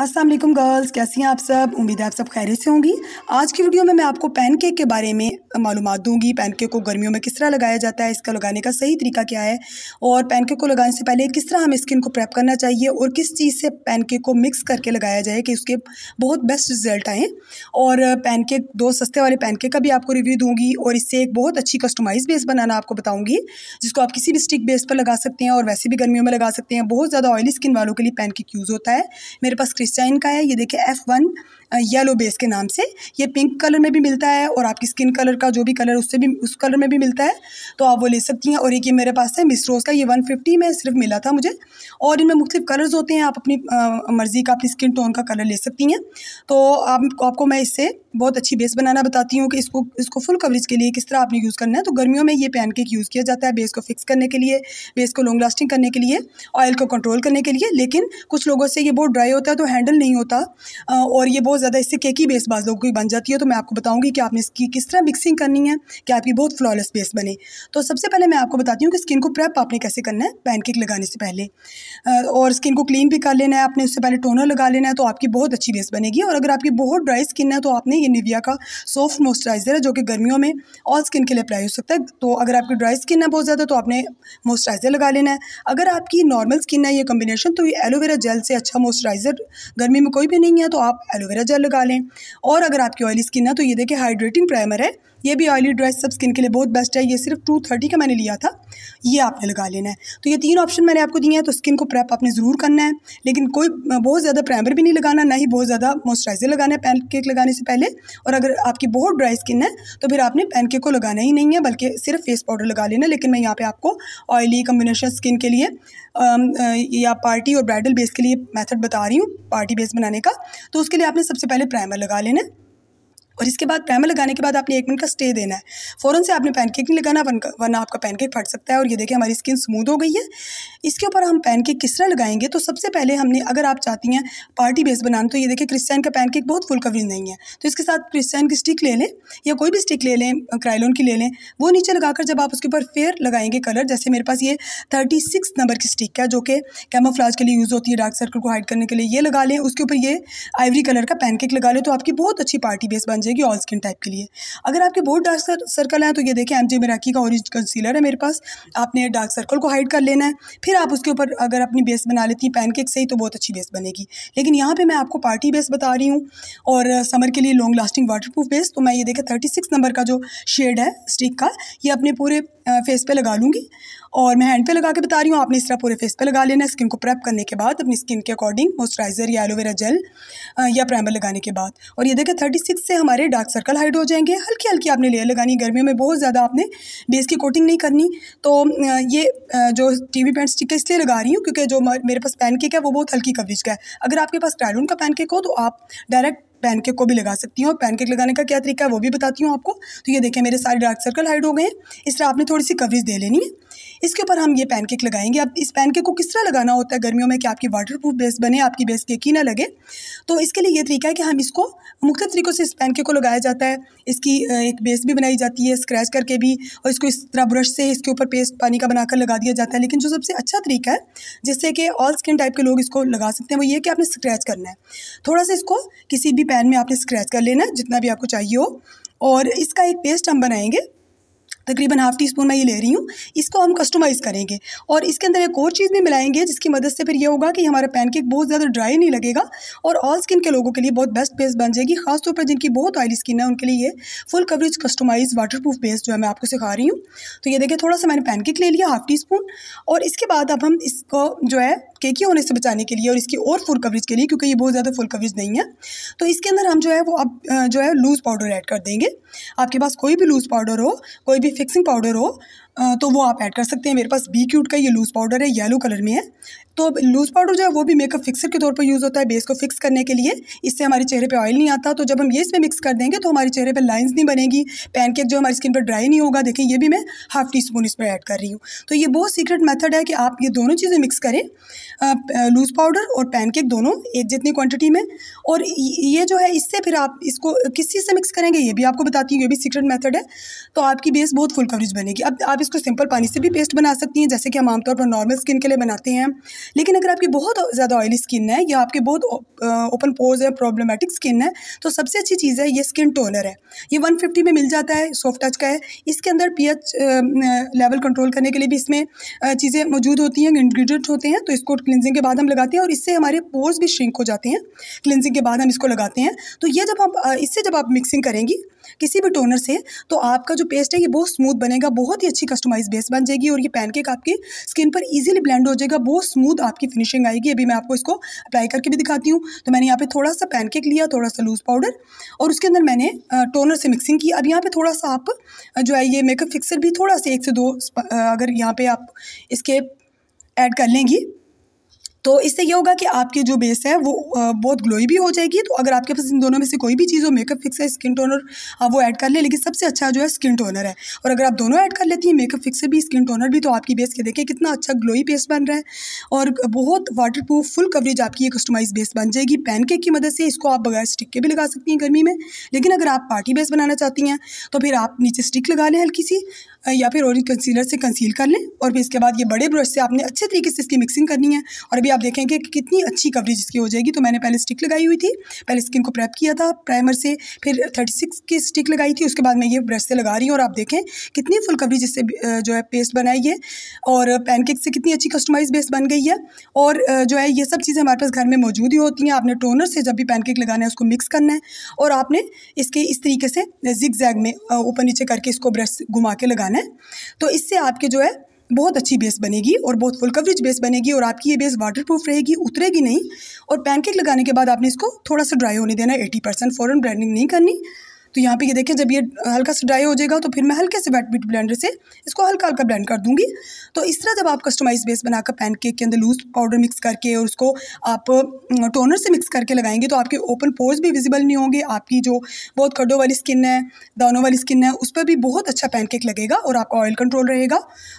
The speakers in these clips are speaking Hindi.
असल गर्ल्स कैसी हैं आप सब उम्मीद है आप सब खैर से होंगी आज की वीडियो में मैं आपको पैन केक के बारे में मालूम दूंगी पैनकेक केक को गर्मियों में किस तरह लगाया जाता है इसका लगाने का सही तरीका क्या है और पैनकेक को लगाने से पहले किस तरह हमें स्किन को प्रेप करना चाहिए और किस चीज़ से पैन केक को मिक्स करके लगाया जाए कि उसके बहुत बेस्ट रिजल्ट आएँ और पैनकेक दो सस्ते वाले पैनकेक का भी आपको रिव्यू दूँगी और इससे एक बहुत अच्छी कस्टमाइज बेस बनाना आपको बताऊँगी जिसको आप किसी भी स्टिक बेस पर लगा सकते हैं और वैसे भी गर्मियों में लगा सकते हैं बहुत ज़्यादा ऑयली स्किन वालों के लिए पैनकेक यूज़ होता है मेरे पास क्रिस्टाइन का है ये देखिए एफ वन येलो बेस के नाम से ये पिंक कलर में भी मिलता है और आपकी स्किन कलर का जो भी कलर उससे भी उस कलर में भी मिलता है तो आप वो ले सकती हैं और एक ये मेरे पास है मिसरोज़ का ये वन फिफ्टी में सिर्फ मिला था मुझे और इनमें मुख्तु कलर्स होते हैं आप अपनी मर्ज़ी का अपनी स्किन टोन का कलर ले सकती हैं तो आप, आपको मैं इससे बहुत अच्छी बेस बनाना बताती हूँ कि इसको इसको फुल कवरेज के लिए किस तरह आपने यूज़ करना है तो गर्मियों में ये पैन केक यूज़ किया जाता है बेस को फिक्स करने के लिए बेस को लॉन्ग लास्टिंग करने के लिए ऑयल को कंट्रोल करने के लिए लेकिन कुछ लोगों से ये बहुत ड्राई होता है तो हैंडल नहीं होता और ये बहुत बहुत ज़्यादा इससे केकी बेस बाज लोगों की बन जाती है तो मैं आपको बताऊँगी कि आपने इसकी किस तरह मिक्सिंग करनी है कि आपकी बहुत फ्लॉलेस बेस बने तो सबसे पहले मैं आपको बताती हूँ कि स्किन को प्रेप आपने कैसे करना है पैनकेक लगाने से पहले और स्किन को क्लीन भी कर लेना है आपने उससे पहले टोनर लगा लेना है तो आपकी बहुत अच्छी बेस बनेगी और अगर आपकी बहुत ड्राई स्किन है तो आपने ये निविया का सॉफ्ट मॉइस्चराइज़र है जो कि गर्मियों में ऑल स्किन के लिए अप्लाई हो सकता है तो अगर आपकी ड्राई स्किन है बहुत ज़्यादा तो आपने मॉइस्चराइज़र लगा लेना है अगर आपकी नॉर्मल स्किन है ये कम्बिनेशन तो ये एलोवेरा जेल से अच्छा मॉइस्चराइज़र गर्मी में कोई भी नहीं है तो आप एलोवेरा जेल लगा लें और अगर आपकी ऑयली स्किन है तो ये देखें हाइड्रेटिंग प्राइमर है ये भी ऑयली ड्राई सब स्किन के लिए बहुत बेस्ट है ये सिर्फ टू थर्टी का मैंने लिया था ये आपने लगा लेना है तो ये तीन ऑप्शन मैंने आपको दिए हैं तो स्किन को प्रेप आपने ज़रूर करना है लेकिन कोई बहुत ज़्यादा प्राइमर भी नहीं लगाना ना ही बहुत ज़्यादा मॉइस्चराइज़र लगाना है पैन केक लगाने से पहले और अगर आपकी बहुत ड्राई स्किन है तो फिर आपने पैन केक को लगाना ही नहीं है बल्कि सिर्फ फेस पाउडर लगा लेना लेकिन मैं यहाँ पर आपको ऑयली कम्बिनेशन स्किन के लिए या पार्टी और ब्राइडल बेस के लिए मैथड बता रही हूँ पार्टी बेस बनाने का तो उसके लिए आपने सब सबसे पहले प्राइमर लगा लेना और इसके बाद प्राइमर लगाने के बाद आपने एक मिनट का स्टे देना है फ़ौरन से आपने पैनकेक नहीं लगाना वरना आपका पैनकेक फट सकता है और ये देखिए हमारी स्किन स्मूथ हो गई है इसके ऊपर हम पैनकेक किस तरह लगाएंगे तो सबसे पहले हमने अगर आप चाहती हैं पार्टी बेस बनाना तो ये देखिए क्रिस्टियन का पैनकेक बहुत फुल कवरेज नहीं है तो इसके साथ क्रिस्टियन की स्टिक ले लें या कोई भी स्टिक ले लें क्राइलोन की ले लें वो नीचे लगाकर जब आप उसके ऊपर फेयर लगाएंगे कलर जैसे मेरे पास ये थर्टी सिक्स नंबर की स्टिक है जो कि कैमोफ्लाज के लिए यूज़ होती है डार्क सर्कल को हाइड करने के लिए ये लगा लें उसके ऊपर ये आइवरी कलर का पैनकेक लगा लें तो आपकी बहुत अच्छी पार्टी बेस बन जाए जाएगी ऑल स्किन टाइप के लिए अगर आपके बहुत डार्क सर्कल हैं तो ये देखें एम जे मेराकी का ऑरेंज कंसीलर है मेरे पास आपने डार्क सर्कल को हाइड कर लेना है फिर आप उसके ऊपर अगर अपनी बेस बना लेती हैं पैनकेक से ही तो बहुत अच्छी बेस बनेगी लेकिन यहाँ पर मैं आपको पार्टी बेस बता रही हूँ और समर के लिए लॉन्ग लास्टिंग वाटर बेस तो मैं ये देखें थर्टी नंबर का जो शेड है स्टिक का ये अपने पूरे फेस पे लगा लूँगी और मैं हैंड पे लगा के बता रही हूँ आपने इस तरह पूरे फेस पे लगा लेना स्किन को प्रेप करने के बाद अपनी स्किन के अकॉर्डिंग मॉइस्चराइज़र या एलोवेरा जेल या प्राइमर लगाने के बाद और ये देखें थर्टी सिक्स से हमारे डार्क सर्कल हाइड हो जाएंगे हल्की हल्की आपने लेयर लगानी गर्मियों में बहुत ज़्यादा आपने बेस की कोटिंग नहीं करनी तो ये जो टी वी पैंट स्टिक इसलिए लगा रही हूँ क्योंकि जो मेरे पास पैनकेक है वो बहुत हल्की कवरेज का है अगर आपके पास ट्रायलून का पैनकेक हो तो आप डायरेक्ट पैनकेक को भी लगा सकती हूँ पैनकेक लगाने का क्या तरीका है वो भी बताती हूँ आपको तो ये देखें मेरे सारे डार्क सर्कल हाइड हो गए हैं इस तरह आपने थोड़ी सी कवरेज दे लेनी है इसके ऊपर हम ये पैनकेक लगाएंगे अब इस पैनकेक को किस तरह लगाना होता है गर्मियों में कि आपकी वाटर प्रूफ बेस बने आपकी बेस केक ही ना लगे तो इसके लिए ये तरीका है कि हम इसको मुख्य तरीक़ों से इस पैनकेक को लगाया जाता है इसकी एक बेस भी बनाई जाती है स्क्रैच करके भी और इसको इस तरह ब्रश से इसके ऊपर पेस्ट पानी का बनाकर लगा दिया जाता है लेकिन जो सबसे अच्छा तरीका है जिससे कि ऑल स्किन टाइप के लोग इसको लगा सकते हैं वो ये कि आपने स्क्रैच करना है थोड़ा सा इसको किसी भी पैन में आपने स्क्रैच कर लेना है जितना भी आपको चाहिए हो और इसका एक पेस्ट हम बनाएंगे तकरीबन हाफ़ टी स्पून मैं ये ले रही हूँ इसको हम कस्टमाइज़ करेंगे और इसके अंदर एक और चीज़ भी मिलाएंगे जिसकी मदद से फिर ये होगा कि हमारा पैनकेक बहुत ज़्यादा ड्राई नहीं लगेगा और ऑल स्किन के लोगों के लिए बहुत बेस्ट पेस्ट बन जाएगी खासतौर पर जिनकी बहुत ऑयली स्किन है उनके लिए ये full coverage customise waterproof paste जो है मैं आपको सिखा रही हूँ तो ये देखिए थोड़ा सा मैंने पैनकेक ले लिया हाफ़ टी स्पून और इसके बाद अब हम इसको जो है केकी होने से बचाने के लिए और इसकी और फुल कवरेज के लिए क्योंकि ये बहुत ज़्यादा फुल कवरेज नहीं है तो इसके अंदर हम जो है वो अब जो है लूज़ पाउडर ऐड कर देंगे आपके पास कोई भी लूज़ पाउडर हो कोई भी फिक्सिंग पाउडर हो तो वो आप ऐड कर सकते हैं मेरे पास बी क्यूट का ये लूज़ पाउडर है येलो कलर में है तो लूज़ पाउडर जो है वो भी मेकअप फिक्सर के तौर पर यूज़ होता है बेस को फिक्स करने के लिए इससे हमारे चेहरे पे ऑयल नहीं आता तो जब हम ये इसमें मिक्स कर देंगे तो हमारे चेहरे पे लाइंस नहीं बनेगी पैनकेक जो हमारी स्किन पर ड्राई नहीं होगा देखें ये भी मैं हाफ़ टी स्पून इसमें ऐड कर रही हूँ तो ये बहुत सीक्रेट मेथड है कि आप ये दोनों चीज़ें मिक्स करें लूज़ पाउडर और पैनकेक दोनों एक जितनी क्वान्टिटी में और ये जो है इससे फिर आप इसको किस चीज़ से मिक्स करेंगे ये भी आपको बताती हूँ ये भी सीक्रेट मैथड है तो आपकी बेस बहुत फुल कवरेज बनेगी अब आप इसको सिंपल पानी से भी पेस्ट बना सकती हैं जैसे कि हम आमतौर पर नॉर्मल स्किन के लिए बनाते हैं लेकिन अगर आपकी बहुत ज़्यादा ऑयली स्किन है या आपके बहुत ओपन पोज है प्रॉब्लमेटिक स्किन है तो सबसे अच्छी चीज़ है ये स्किन टोनर है ये वन फिफ्टी में मिल जाता है सॉफ्ट टच का है इसके अंदर पी एच लेवल कंट्रोल करने के लिए भी इसमें चीज़ें मौजूद होती हैं इन्ग्रीडियंट होते हैं तो इसको क्लिनजिंग के बाद हम लगाते हैं और इससे हमारे पोर्स भी श्रिंक हो जाते हैं क्लिनजिंग के बाद हम इसको लगाते हैं तो ये जब आप इससे जब आप मिक्सिंग करेंगी किसी भी टोनर से तो आपका जो पेस्ट है ये बहुत स्मूथ बनेगा बहुत ही अच्छी कस्टमाइज बेस बन जाएगी और ये पैनकेक आपकी स्किन पर ईजिली ब्लेंड हो जाएगा बहुत स्मूथ आपकी फिनिशिंग आएगी अभी मैं आपको इसको अप्लाई करके भी दिखाती हूँ तो मैंने यहाँ पे थोड़ा सा पैनकेक लिया थोड़ा सा लूज़ पाउडर और उसके अंदर मैंने टोनर से मिक्सिंग की अब यहाँ पर थोड़ा सा आप जो है ये मेकअप फिक्सर भी थोड़ा सा एक से दो अगर यहाँ पर आप इसके ऐड कर लेंगी तो इससे ये होगा कि आपके जो बेस है वो बहुत ग्लोई भी हो जाएगी तो अगर आपके पास इन दोनों में से कोई भी चीज़ हो मेकअप फिक्सर स्किन टोनर आप वो ऐड कर लें लेकिन सबसे अच्छा जो है स्किन टोनर है और अगर आप दोनों ऐड कर लेती हैं मेकअप फिक्सर भी स्किन टोनर भी तो आपकी बेस के देखिए कितना अच्छा ग्लोई बेस बन रहा है और बहुत वाटर प्रूफ फुल कवरेज आपकी ये कस्टमाइज बेस बन जाएगी पैनकेक की मदद से इसको आप बगैर स्टिक के भी लगा सकती हैं गर्मी में लेकिन अगर आप पार्टी बेस बनाना चाहती हैं तो फिर आप नीचे स्टिक लगा लें हल्की सी या फिर ऑरेंज कंसीलर से कंसील कर लें और फिर इसके बाद ये बड़े ब्रश से आपने अच्छे तरीके से इसकी मिक्सिंग करनी है और अभी आप देखेंगे कि कितनी अच्छी कवरेज इसकी हो जाएगी तो मैंने पहले स्टिक लगाई हुई थी पहले स्किन को प्रेप किया था प्राइमर से फिर थर्टी सिक्स की स्टिक लगाई थी उसके बाद मैं ये ब्रश से लगा रही हूँ और आप देखें कितनी फुल कवरेज इससे जो है पेस्ट बनाई है और पैनकेक से कितनी अच्छी कस्टमाइज बेस बन गई है और जो है ये सब चीज़ें हमारे पास घर में मौजूद ही होती हैं आपने टोनर से जब भी पैनकेक लगाना है उसको मिक्स करना है और आपने इसके इस तरीके से जिग जैग में ऊपर नीचे करके इसको ब्रश घुमा के लगाना निशान है तो इससे आपके जो है बहुत अच्छी बेस बनेगी और बहुत फुल कवरेज बेस बनेगी और आपकी ये बेस वाटर प्रूफ रहेगी उतरेगी नहीं और पैनकेक लगाने के बाद आपने इसको थोड़ा सा ड्राई होने देना है एटी परसेंट फ़ौरन ब्राइंडिंग नहीं करनी तो यहाँ पे ये देखें जब ये हल्का सा ड्राई हो जाएगा तो फिर मैं हल्के से वेट बीट ब्लेंडर से इसको हल्का हल्का ब्लेंड कर दूँगी तो इस तरह जब आप कस्टमाइज बेस बनाकर पैन के अंदर लूज पाउडर मिक्स करके और उसको आप टोनर से मिक्स करके लगाएंगे तो आपके ओपन पोर्स भी विजिबल नहीं होंगे आपकी जो बहुत खड्डों वाली स्किन है दानों वाली स्किन है उस पर भी बहुत अच्छा पैन लगेगा और आपका ऑयल कंट्रोल रहेगा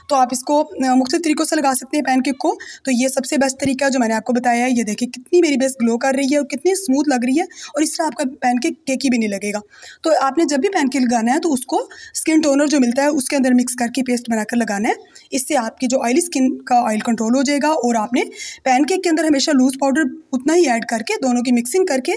तो आप इसको मुख्त तरीक़ों से लगा सकते हैं पैन को तो ये सबसे बेस्ट तरीका जो मैंने आपको बताया है ये देखिए कितनी मेरी बेस ग्लो कर रही है और कितनी स्मूथ लग रही है और इस तरह आपका पैन केक केक ही भी नहीं लगेगा तो तो आपने जब भी पैन के लगाना है तो उसको स्किन टोनर जो मिलता है उसके अंदर मिक्स करके पेस्ट बनाकर लगाना है इससे आपकी जो ऑयली स्किन का ऑयल कंट्रोल हो जाएगा और आपने पैन के अंदर हमेशा लूज़ पाउडर उतना ही ऐड करके दोनों की मिक्सिंग करके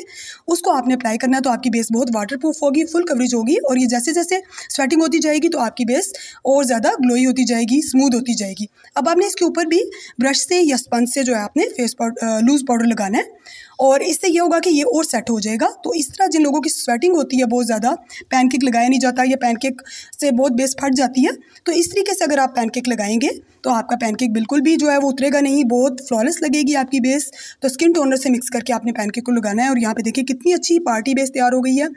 उसको आपने अप्लाई करना है तो आपकी बेस बहुत वाटर प्रूफ होगी फुल कवरेज होगी और ये जैसे जैसे स्वेटिंग होती जाएगी तो आपकी बेस और ज़्यादा ग्लोई होती जाएगी स्मूद होती जाएगी अब आपने इसके ऊपर भी ब्रश से या स्पंज से जो है आपने फेस पाउडर लूज़ पाउडर लगाना है और इससे ये होगा कि ये और सेट हो जाएगा तो इस तरह जिन लोगों की स्वेटिंग होती है बहुत ज़्यादा पैनकेक लगाया नहीं जाता या पैनकेक से बहुत बेस फट जाती है तो इस तरीके से अगर आप पैनकेक लगाएंगे तो आपका पैनकेक बिल्कुल भी जो है वो उतरेगा नहीं बहुत फ्लॉलेस लगेगी आपकी बेस तो स्किन टोनर से मिक्स करके आपने पैनकेक को लगाना है और यहाँ पे देखिए कितनी अच्छी पार्टी बेस तैयार हो गई है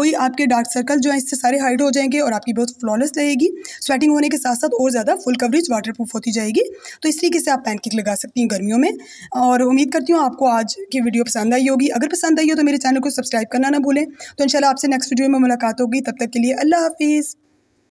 कोई आपके डार्क सर्कल जो है इससे सारे हाइड हो जाएंगे और आपकी बहुत फ्लॉलेस रहेगी स्वेटिंग होने के साथ साथ और ज़्यादा फुल कवरेज वाटर प्रूफ होती जाएगी तो इस तरीके से आप पैनकेक लगा सकती हैं गर्मियों में और उम्मीद करती हूँ आपको आज की वीडियो पसंद आई होगी अगर पसंद आई हो तो मेरे चैनल को सब्सक्राइब करना ना भूलें तो इंशाल्लाह आपसे नेक्स्ट वीडियो में मुलाकात होगी तब तक के लिए अल्लाह हाफिज़